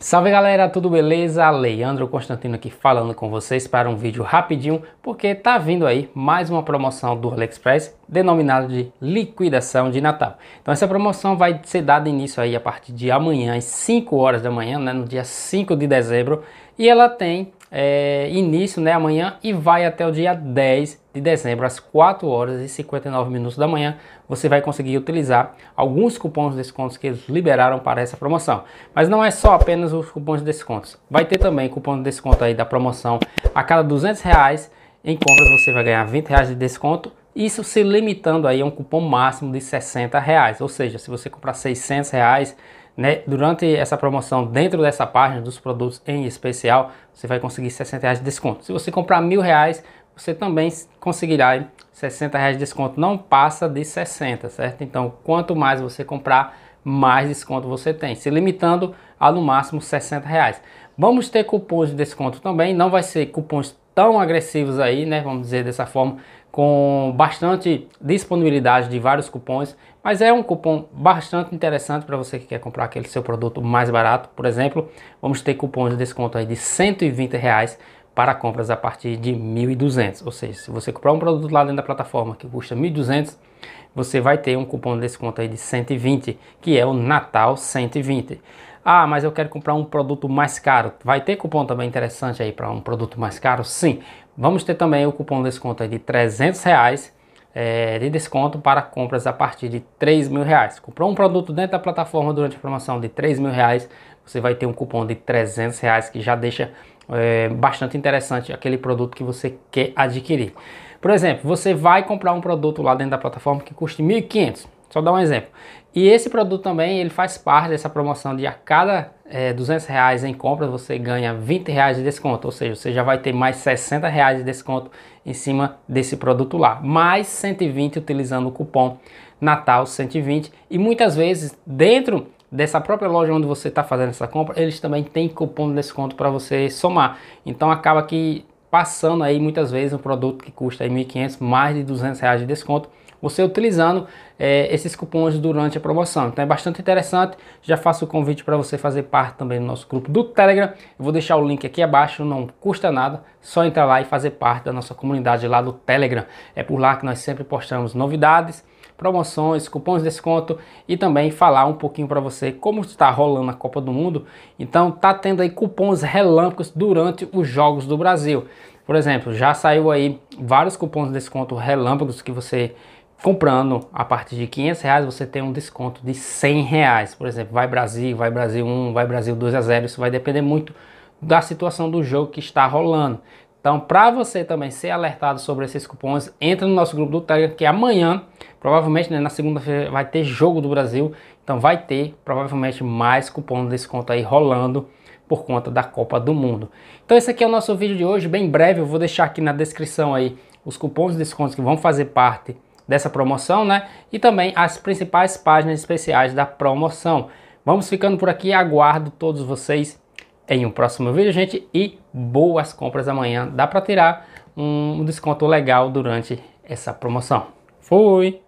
Salve galera, tudo beleza? Leandro Constantino aqui falando com vocês para um vídeo rapidinho, porque tá vindo aí mais uma promoção do AliExpress denominada de liquidação de Natal. Então essa promoção vai ser dada início aí a partir de amanhã às 5 horas da manhã, né, no dia 5 de dezembro, e ela tem é, início, né, amanhã, e vai até o dia 10 de dezembro, às 4 horas e 59 minutos da manhã, você vai conseguir utilizar alguns cupons de descontos que eles liberaram para essa promoção. Mas não é só apenas os cupons de descontos, vai ter também cupom de desconto aí da promoção a cada 200 reais em compras você vai ganhar 20 reais de desconto, isso se limitando aí a um cupom máximo de 60 reais, ou seja, se você comprar 600 reais né? Durante essa promoção, dentro dessa página dos produtos em especial, você vai conseguir 60 reais de desconto. Se você comprar mil reais, você também conseguirá hein, 60 reais de desconto. Não passa de 60, certo? Então, quanto mais você comprar, mais desconto você tem, se limitando a no máximo 60 reais. Vamos ter cupons de desconto também, não vai ser cupons tão agressivos aí, né? Vamos dizer dessa forma, com bastante disponibilidade de vários cupons, mas é um cupom bastante interessante para você que quer comprar aquele seu produto mais barato. Por exemplo, vamos ter cupons de desconto aí de 120 reais para compras a partir de 1.200. Ou seja, se você comprar um produto lá dentro da plataforma que custa 1.200, você vai ter um cupom de desconto aí de 120, que é o Natal 120. Ah, mas eu quero comprar um produto mais caro. Vai ter cupom também interessante aí para um produto mais caro? Sim. Vamos ter também o cupom de desconto de 300 reais é, de desconto para compras a partir de 3 mil reais. Comprou um produto dentro da plataforma durante a promoção de 3 mil reais, você vai ter um cupom de 300 reais que já deixa é, bastante interessante aquele produto que você quer adquirir. Por exemplo, você vai comprar um produto lá dentro da plataforma que custe 1.500 só dar um exemplo. E esse produto também ele faz parte dessa promoção de a cada é, 200 reais em compra você ganha 20 reais de desconto, ou seja, você já vai ter mais 60 reais de desconto em cima desse produto lá, mais 120 utilizando o cupom Natal 120 e muitas vezes dentro dessa própria loja onde você está fazendo essa compra eles também têm cupom de desconto para você somar. Então acaba que passando aí muitas vezes um produto que custa aí 1.500 mais de 200 reais de desconto você utilizando é, esses cupons durante a promoção. Então é bastante interessante. Já faço o convite para você fazer parte também do nosso grupo do Telegram. Eu vou deixar o link aqui abaixo, não custa nada, só entrar lá e fazer parte da nossa comunidade lá do Telegram. É por lá que nós sempre postamos novidades promoções, cupons de desconto e também falar um pouquinho para você como está rolando a Copa do Mundo. Então tá tendo aí cupons relâmpagos durante os jogos do Brasil. Por exemplo, já saiu aí vários cupons de desconto relâmpagos que você comprando a partir de 500 reais você tem um desconto de 100 reais por exemplo vai Brasil vai Brasil 1 vai Brasil 2 a 0 isso vai depender muito da situação do jogo que está rolando então para você também ser alertado sobre esses cupons entra no nosso grupo do Telegram que amanhã provavelmente né, na segunda-feira vai ter jogo do Brasil então vai ter provavelmente mais cupom de desconto aí rolando por conta da Copa do Mundo. Então esse aqui é o nosso vídeo de hoje, bem breve, eu vou deixar aqui na descrição aí os cupons de descontos que vão fazer parte dessa promoção, né? E também as principais páginas especiais da promoção. Vamos ficando por aqui, aguardo todos vocês em um próximo vídeo, gente, e boas compras amanhã. Dá para tirar um desconto legal durante essa promoção. Fui!